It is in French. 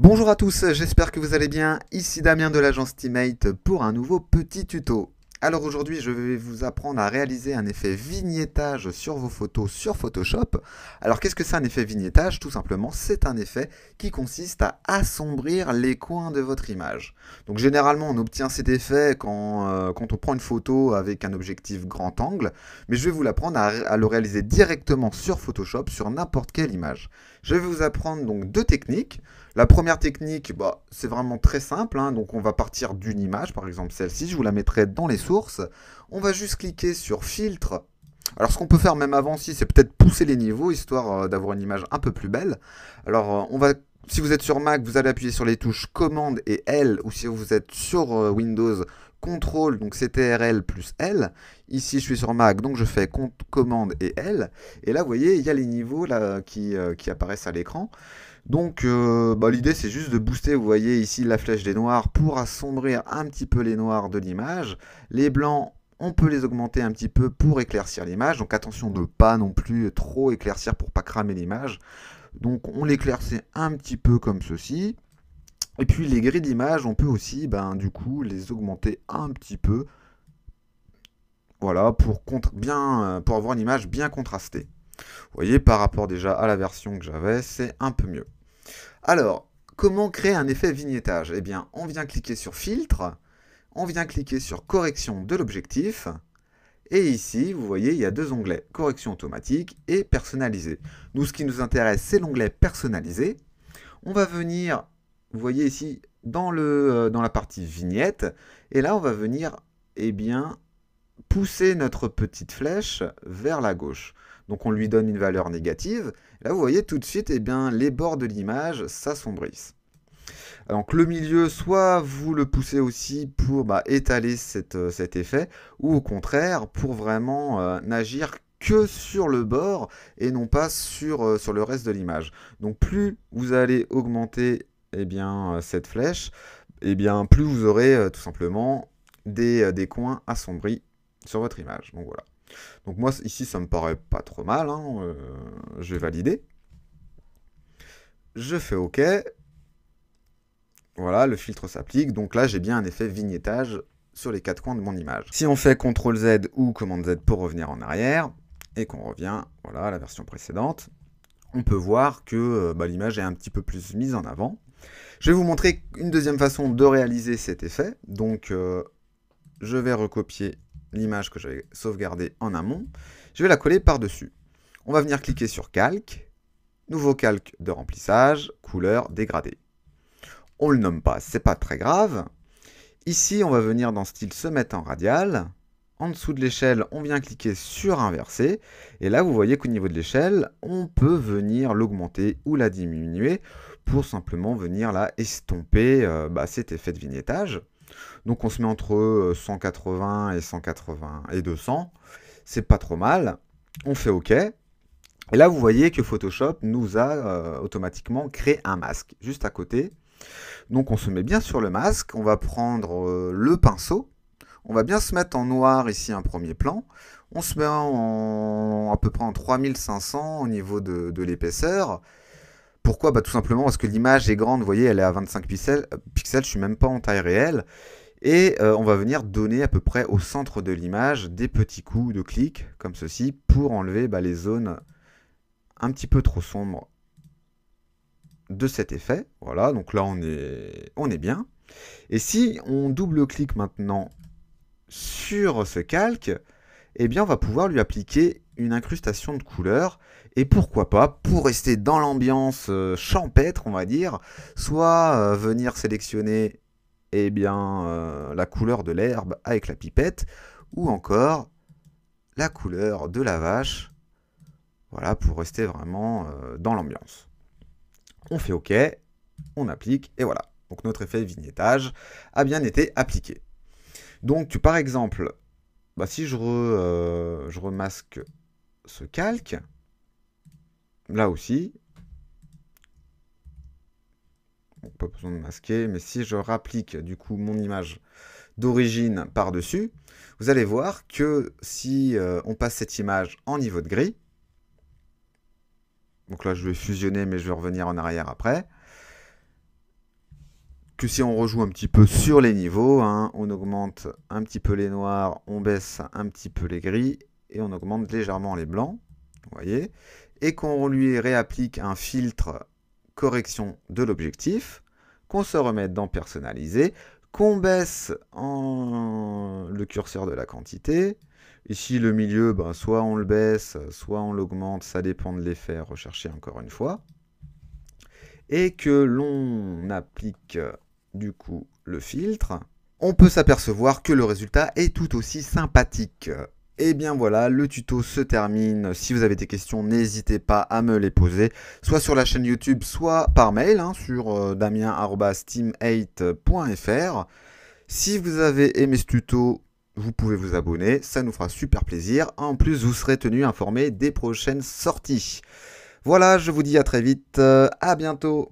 Bonjour à tous, j'espère que vous allez bien. Ici Damien de l'agence Teammate pour un nouveau petit tuto. Alors aujourd'hui, je vais vous apprendre à réaliser un effet vignettage sur vos photos sur Photoshop. Alors qu'est-ce que c'est un effet vignettage Tout simplement, c'est un effet qui consiste à assombrir les coins de votre image. Donc généralement, on obtient cet effet quand, euh, quand on prend une photo avec un objectif grand angle, mais je vais vous l'apprendre à, le réaliser directement sur Photoshop, sur n'importe quelle image. Je vais vous apprendre donc deux techniques. La première technique, bah, c'est vraiment très simple, hein. donc on va partir d'une image, par exemple celle-ci, je vous la mettrai dans les on va juste cliquer sur filtre. Alors ce qu'on peut faire même avant si c'est peut-être pousser les niveaux histoire euh, d'avoir une image un peu plus belle. Alors euh, on va si vous êtes sur Mac, vous allez appuyer sur les touches commande et L ou si vous êtes sur euh, Windows, contrôle, donc CTRL plus L. Ici, je suis sur Mac, donc je fais commande et L. Et là, vous voyez, il y a les niveaux là, qui, euh, apparaissent à l'écran. Donc, euh, bah, l'idée, c'est juste de booster, vous voyez ici, la flèche des noirs pour assombrir un petit peu les noirs de l'image. Les blancs, on peut les augmenter un petit peu pour éclaircir l'image. Donc, attention de ne pas non plus trop éclaircir pour pas cramer l'image. Donc, on l'éclaircit un petit peu comme ceci. Et puis les grilles d'image, on peut aussi ben, du coup les augmenter un petit peu. Voilà, pour, contre, bien, euh, pour avoir une image bien contrastée. Vous voyez, par rapport déjà à la version que j'avais, c'est un peu mieux. Alors, comment créer un effet vignettage Eh bien, on vient cliquer sur filtre, on vient cliquer sur correction de l'objectif. Et ici, vous voyez, il y a deux onglets, correction automatique et personnalisé. Nous, ce qui nous intéresse, c'est l'onglet personnalisé. On va venir vous voyez ici dans, le, euh, dans la partie vignette. Et là, on va venir eh bien, pousser notre petite flèche vers la gauche. Donc on lui donne une valeur négative. Là, vous voyez tout de suite, eh bien, les bords de l'image s'assombrissent. Donc le milieu, soit vous le poussez aussi pour bah, étaler euh, cet effet, ou au contraire, pour vraiment euh, n'agir que sur le bord et non pas sur, sur le reste de l'image. Donc plus vous allez augmenter eh bien, euh, cette flèche, et eh bien, plus vous aurez euh, tout simplement des, euh, des, coins assombris sur votre image. Donc voilà. Donc moi ici ça me paraît pas trop mal, hein, je vais valider. Je fais OK. Voilà, le filtre s'applique, donc là j'ai bien un effet vignettage sur les quatre coins de mon image. Si on fait CTRL Z ou commande Z pour revenir en arrière, et qu'on revient voilà, à la version précédente, on peut voir que bah, l'image est un petit peu plus mise en avant. Je vais vous montrer une deuxième façon de réaliser cet effet. Donc, euh, je vais recopier l'image que j'avais sauvegardée en amont. Je vais la coller par-dessus. On va venir cliquer sur Calque, Nouveau calque de remplissage, couleur dégradée. On le nomme pas, c'est pas très grave. Ici, on va venir dans Style se mettre en radial. En dessous de l'échelle, on vient cliquer sur Inverser. Et là, vous voyez qu'au niveau de l'échelle, on peut venir l'augmenter ou la diminuer pour simplement venir là estomper euh, bah, cet effet de vignettage. Donc on se met entre 180 euh, et 180 et 200, c'est pas trop mal, on fait OK. Et là vous voyez que Photoshop nous a euh, automatiquement créé un masque juste à côté. Donc on se met bien sur le masque, on va prendre le pinceau, on va bien se mettre en noir ici un premier plan, on se met en, à peu près en 3500 au niveau de l'épaisseur, pourquoi bah, Tout simplement parce que l'image est grande, vous voyez, elle est à 25 pixels, je euh, je suis même pas en taille réelle. Et euh, on va venir donner à peu près au centre de l'image des petits coups de clic, comme ceci, pour enlever bah, les zones un petit peu trop sombres de cet effet. Voilà, donc là on est, on est bien. Et si on double-clique maintenant sur ce calque, eh bien on va pouvoir lui appliquer une incrustation de couleur. Et pourquoi pas, pour rester dans l'ambiance euh, champêtre, on va dire, soit euh, venir sélectionner eh bien, euh, la couleur de l'herbe avec la pipette, ou encore la couleur de la vache, voilà, pour rester vraiment dans l'ambiance. On fait OK, on applique, et voilà. Donc notre effet vignettage a bien été appliqué. Donc tu, par exemple, bah, si euh, je, remasque ce calque, là aussi, pas besoin de masquer, mais si je rapplique du coup mon image d'origine par-dessus, vous allez voir que si euh, on passe cette image en niveau de gris, donc là je vais fusionner mais je vais revenir en arrière après, que si on rejoue un petit peu sur les niveaux, hein, on augmente un petit peu les noirs, on baisse un petit peu les gris, et on augmente légèrement les blancs, vous voyez, et qu'on lui réapplique un filtre correction de l'objectif, qu'on se remette dans personnaliser, qu'on baisse en le curseur de la quantité, ici le milieu, ben, soit on le baisse, soit on l'augmente, ça dépend de l'effet recherché encore une fois, et que l'on applique du coup le filtre, on peut s'apercevoir que le résultat est tout aussi sympathique. Et eh bien voilà, le tuto se termine. Si vous avez des questions, n'hésitez pas à me les poser, soit sur la chaîne YouTube, soit par mail, hein, sur euh, damien.steam8.fr. Si vous avez aimé ce tuto, vous pouvez vous abonner, ça nous fera super plaisir. En plus, vous serez tenu informé des prochaines sorties. Voilà, je vous dis à très vite, euh, à bientôt